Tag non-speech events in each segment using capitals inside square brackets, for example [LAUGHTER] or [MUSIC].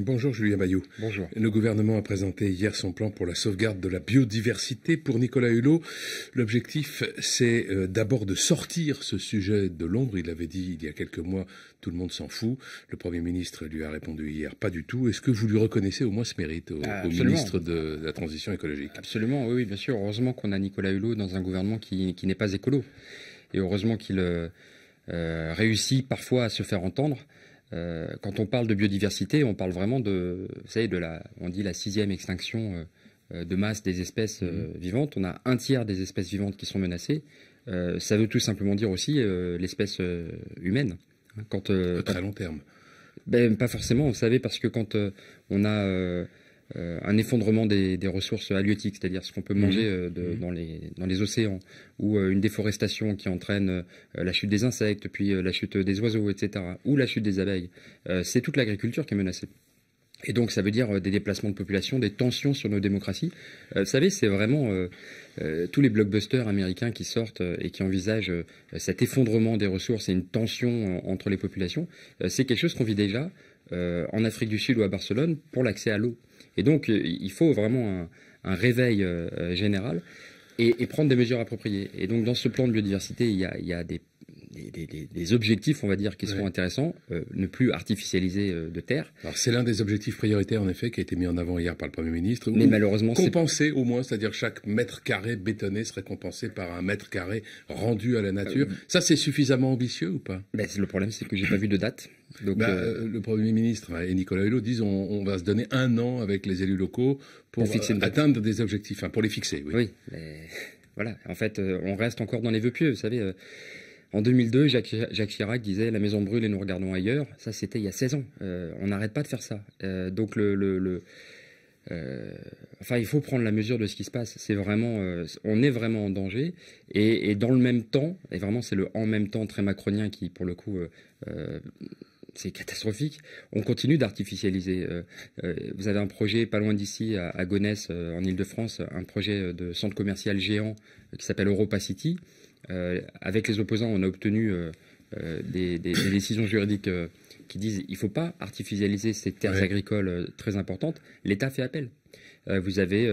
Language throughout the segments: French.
Bonjour Julien Bayou. Bonjour. Le gouvernement a présenté hier son plan pour la sauvegarde de la biodiversité. Pour Nicolas Hulot, l'objectif c'est euh, d'abord de sortir ce sujet de l'ombre. Il avait dit il y a quelques mois tout le monde s'en fout. Le Premier ministre lui a répondu hier pas du tout. Est-ce que vous lui reconnaissez au moins ce mérite au, ministre de la Transition écologique Absolument, oui, bien sûr. Heureusement qu'on a Nicolas Hulot dans un gouvernement qui, n'est pas écolo. Et heureusement qu'il euh, euh, réussit parfois à se faire entendre. Euh, quand on parle de biodiversité, on parle vraiment de, de la, on dit la sixième extinction euh, de masse des espèces euh, mhm. vivantes. On a un tiers des espèces vivantes qui sont menacées. ça veut tout simplement dire aussi l'espèce humaine. Hein. Quand, à très long terme. Ben, pas forcément, vous savez, parce que quand on a euh, un effondrement des, ressources halieutiques, c'est-à-dire ce qu'on peut mmh. manger euh, mmh. dans, les, océans, ou euh, une déforestation qui entraîne la chute des insectes, puis la chute des oiseaux, etc., ou la chute des abeilles. c'est toute l'agriculture qui est menacée. Et donc ça veut dire des déplacements de population, des tensions sur nos démocraties. vous savez, c'est vraiment tous les blockbusters américains qui sortent et qui envisagent cet effondrement des ressources et une tension entre les populations. c'est quelque chose qu'on vit déjà. Euh, en Afrique du Sud ou à Barcelone pour l'accès à l'eau. Et donc, euh, il faut vraiment un, réveil euh, général et, prendre des mesures appropriées. Et donc, dans ce plan de biodiversité, il y a des les, objectifs, on va dire, qui seront intéressants, euh, ne plus artificialiser euh, de terre. c'est l'un des objectifs prioritaires, en effet, qui a été mis en avant hier par le Premier ministre. Mais malheureusement, compensé au moins, c'est-à-dire chaque mètre carré bétonné serait compensé par un mètre carré rendu à la nature. Euh, Ça, c'est suffisamment ambitieux ou pas Le problème, c'est que j'ai pas vu de date. Bah, le Premier ministre et Nicolas Hulot disent on, va se donner un an avec les élus locaux pour, fixer atteindre des objectifs, hein, pour les fixer. Oui, oui mais [LAUGHS] voilà, en fait, on reste encore dans les vœux pieux, vous savez. En 2002, Jacques, Chirac disait La maison brûle et nous regardons ailleurs. Ça, c'était il y a 16 ans. Euh, on n'arrête pas de faire ça. Euh, donc, le, euh, enfin, il faut prendre la mesure de ce qui se passe. C'est vraiment, on est vraiment en danger. Et, et, dans le même temps, et vraiment, c'est le en même temps très macronien qui, pour le coup, c'est catastrophique. On continue d'artificialiser. Euh, euh, vous avez un projet pas loin d'ici, à, Gonesse, euh, en Ile-de-France, un projet de centre commercial géant qui s'appelle Europa City. avec les opposants, on a obtenu des, décisions juridiques qui disent il ne faut pas artificialiser ces terres agricoles très importantes. L'État fait appel. vous avez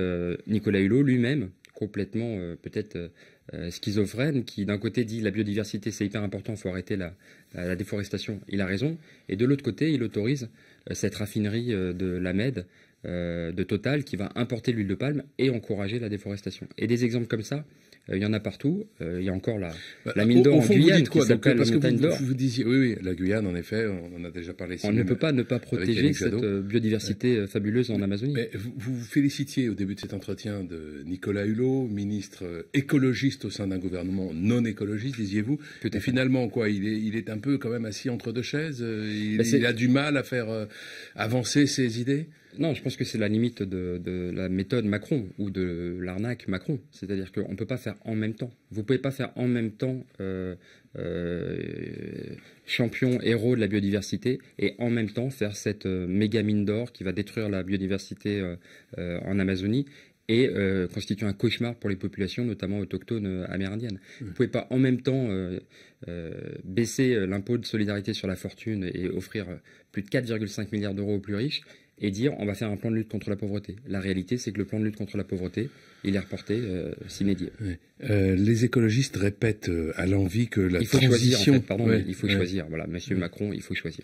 Nicolas Hulot lui-même complètement euh, peut-être euh, euh, schizophrène qui d'un côté dit la biodiversité c'est hyper important, il faut arrêter la, déforestation, il a raison, et de l'autre côté il autorise cette raffinerie de l'AMED, de Total qui va importer l'huile de palme et encourager la déforestation. Et des exemples comme ça, euh, il y en a partout. Euh, il y a encore la, bah, mine d'or en Guyane qui s'appelle la montagne d'or. oui, la Guyane, en effet, on en a déjà parlé. on ne peut pas ne pas protéger cette euh, biodiversité fabuleuse en Amazonie. vous, vous félicitiez au début de cet entretien de Nicolas Hulot, ministre écologiste au sein d'un gouvernement non écologiste, disiez-vous. finalement, quoi, il est, un peu quand même assis entre deux chaises. Bah, il a du mal à faire avancer ses idées. Non, je pense que c'est la limite de, la méthode Macron ou de l'arnaque Macron. C'est-à-dire qu'on ne peut pas faire en même temps. Vous ne pouvez pas faire en même temps euh, euh, champion, héros de la biodiversité et en même temps faire cette euh, méga mine d'or qui va détruire la biodiversité en Amazonie et constituer un cauchemar pour les populations, notamment autochtones amérindiennes. Mmh. Vous ne pouvez pas en même temps baisser l'impôt de solidarité sur la fortune et offrir plus de 4,5 milliards d'euros aux plus riches et dire on va faire un plan de lutte contre la pauvreté. La réalité, c'est que le plan de lutte contre la pauvreté, il est reporté euh, euh les écologistes répètent euh, à l'envie que la il faut Choisir, en fait, pardon, il faut choisir. Voilà, Monsieur Macron, il faut choisir.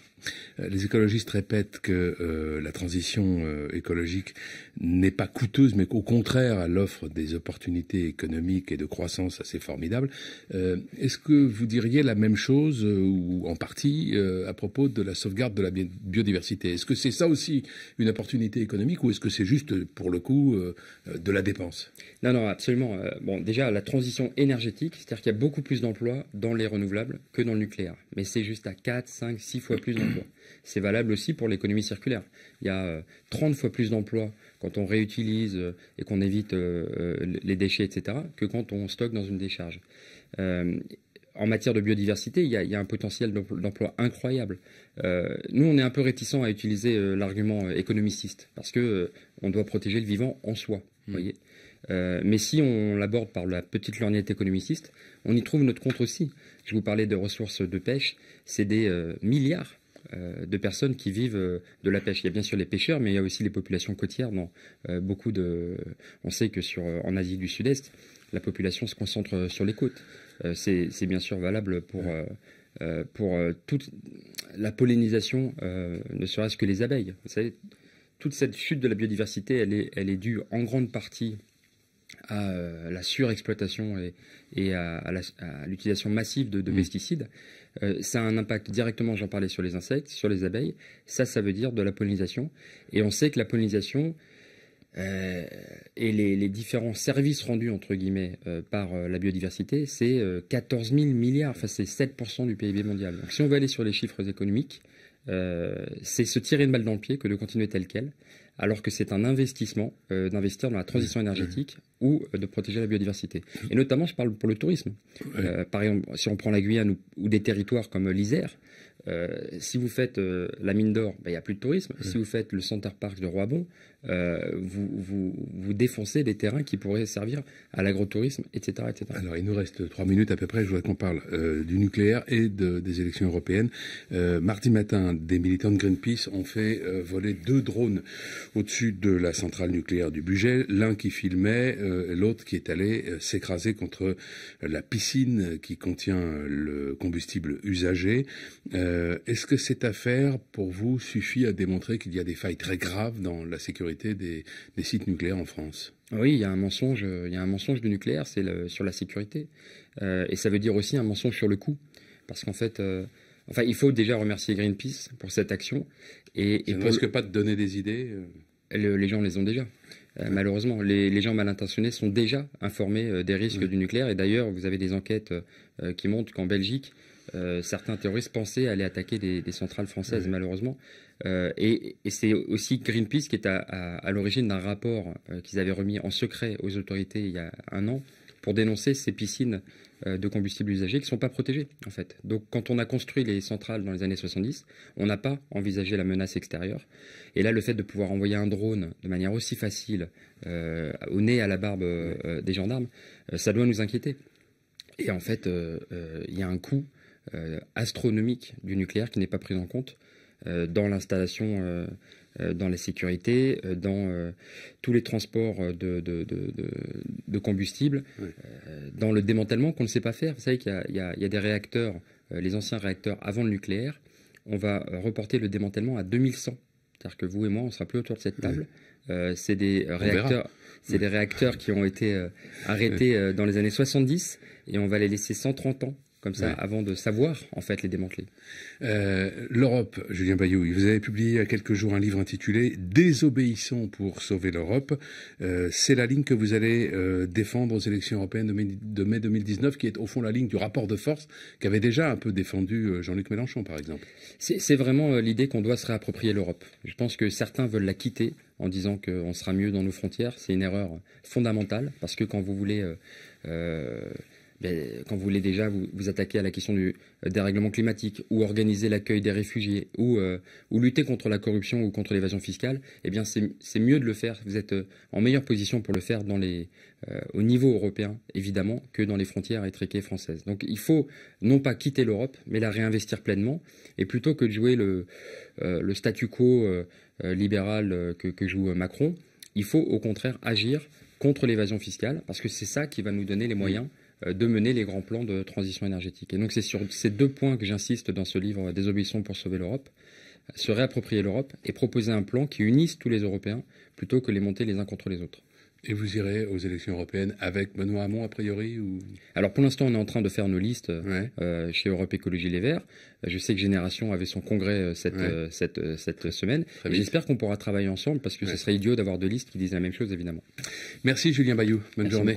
Euh, les écologistes répètent que la transition écologique n'est pas coûteuse, mais qu'au contraire, elle offre des opportunités économiques et de croissance assez formidables. Est-ce que vous diriez la même chose, ou en partie, à propos de la sauvegarde de la biodiversité Est-ce que c'est ça aussi une opportunité économique ou est-ce que c'est juste, pour le coup, euh, de la dépense Non, non, absolument. Euh, bon, déjà, la transition énergétique, c'est-à-dire qu'il y a beaucoup plus d'emplois dans les renouvelables que dans le nucléaire. Mais c'est juste à 4, 5, 6 fois plus d'emplois. C'est valable aussi pour l'économie circulaire. Il y a 30 euh, fois plus d'emplois quand on réutilise et qu'on évite les déchets, etc., que quand on stocke dans une décharge en matière de biodiversité, il y a, un potentiel d'emploi incroyable. Euh, nous, on est un peu réticents à utiliser euh, l'argument euh, économiciste parce qu'on doit protéger le vivant en soi. Mmh. mais si on l'aborde par la petite lorgnette économiciste, on y trouve notre compte aussi. Je vous parlais de ressources de pêche, c'est des milliards de personnes qui vivent de la pêche. Il y a bien sûr les pêcheurs, mais il y a aussi les populations côtières. Dans, beaucoup on sait que en Asie du Sud-Est, la population se concentre sur les côtes. Euh, c'est bien sûr valable pour, euh, euh, toute la pollinisation, ne serait-ce que les abeilles. toute cette chute de la biodiversité, elle est, due en grande partie à la surexploitation et, à, l'utilisation massive de, mm. pesticides. ça a un impact directement, j'en parlais, sur les insectes, sur les abeilles. Ça, ça veut dire de la pollinisation. Et on sait que la pollinisation, et les, différents services rendus, entre guillemets, euh, par euh, la biodiversité, c'est 14 euh, 000 milliards, enfin c'est 7% du PIB mondial. si on veut aller sur les chiffres économiques, c'est se tirer une balle dans le pied que de continuer tel quel, alors que c'est un investissement d'investir dans la transition énergétique ou de protéger la biodiversité. Et notamment, je parle pour le tourisme. par exemple, si on prend la Guyane ou des territoires comme l'Isère, euh, si vous faites euh, la mine d'or, bah, il n'y a plus de tourisme. Si vous faites le Center Park de Roibon, euh, vous, défoncez des terrains qui pourraient servir à l'agrotourisme, etc., etc. Alors, il nous reste trois minutes à peu près. Je voudrais qu'on parle du nucléaire et des élections européennes. mardi matin, des militants de Greenpeace ont fait voler deux drones au-dessus de la centrale nucléaire du Bugel, l'un qui filmait, l'autre qui est allé s'écraser contre la piscine qui contient le combustible usagé. Euh, est-ce que cette affaire, pour vous, suffit à démontrer qu'il y a des failles très graves dans la sécurité des, sites nucléaires en France oui, il y a un mensonge, il y a un mensonge du nucléaire, c'est sur la sécurité, euh, et ça veut dire aussi un mensonge sur le coût, parce qu'en fait, euh, il faut déjà remercier Greenpeace pour cette action, et, ça ne pas de donner des idées. les gens les ont déjà. malheureusement, les, gens mal intentionnés sont déjà informés des risques du nucléaire. Et d'ailleurs, vous avez des enquêtes qui montrent qu'en Belgique, euh, certains terroristes pensaient aller attaquer des, centrales françaises, malheureusement. Euh, et, c'est aussi Greenpeace qui est à, l'origine d'un rapport euh, qu'ils avaient remis en secret aux autorités il y a un an pour dénoncer ces piscines de combustible usagé qui ne sont pas protégées, en fait. Donc, quand on a construit les centrales dans les années 70, on n'a pas envisagé la menace extérieure. Et là, le fait de pouvoir envoyer un drone de manière aussi facile au nez à la barbe des gendarmes, ça doit nous inquiéter. Et en fait, il y a un coût euh, astronomique du nucléaire qui n'est pas prise en compte euh, dans l'installation, euh, dans la sécurité, dans tous les transports de, combustible, dans le démantèlement qu'on ne sait pas faire. Vous savez qu'il y, a des réacteurs, les anciens réacteurs avant le nucléaire, on va reporter le démantèlement à 2100. C'est-à-dire que vous et moi, on sera plus autour de cette table. Euh, c'est des réacteurs. C'est des réacteurs qui ont été euh, arrêtés euh, dans les années 70 et on va les laisser 130 ans comme ça, avant de savoir, en fait, les démanteler. L'Europe, Julien Bayou, vous avez publié il y a quelques jours un livre intitulé « Désobéissons pour sauver l'Europe C'est la ligne que vous allez défendre aux élections européennes de mai, 2019, qui est au fond la ligne du rapport de force qu'avait déjà un peu défendu Jean-Luc Mélenchon, par exemple. C'est vraiment l'idée qu'on doit se réapproprier l'Europe. Je pense que certains veulent la quitter, en disant qu'on sera mieux dans nos frontières, c'est une erreur fondamentale parce que quand vous voulez, euh, euh, ben, quand vous voulez déjà vous, attaquer à la question du euh, dérèglement climatique ou organiser l'accueil des réfugiés ou, lutter contre la corruption ou contre l'évasion fiscale, eh bien c'est mieux de le faire. Vous êtes en meilleure position pour le faire au niveau européen, évidemment, que dans les frontières étriquées françaises. Donc il faut non pas quitter l'Europe, mais la réinvestir pleinement. Et plutôt que de jouer le statu quo euh, libéral euh, que, que, joue euh, Macron. Il faut au contraire agir contre l'évasion fiscale parce que c'est ça qui va nous donner les moyens de mener les grands plans de transition énergétique. Et donc c'est sur ces deux points que j'insiste dans ce livre Désobéissons pour sauver l'Europe, se réapproprier l'Europe et proposer un plan qui unisse tous les Européens plutôt que les monter les uns contre les autres. Et vous irez aux élections européennes avec Benoît Hamon, a priori ou... Alors pour l'instant, on est en train de faire nos listes euh, chez Europe Écologie Les Verts. Euh, je sais que Génération avait son congrès euh, cette, semaine. J'espère qu'on pourra travailler ensemble parce que ce serait idiot d'avoir deux listes qui disent la même chose, évidemment. Merci Julien Bayou. Bonne journée.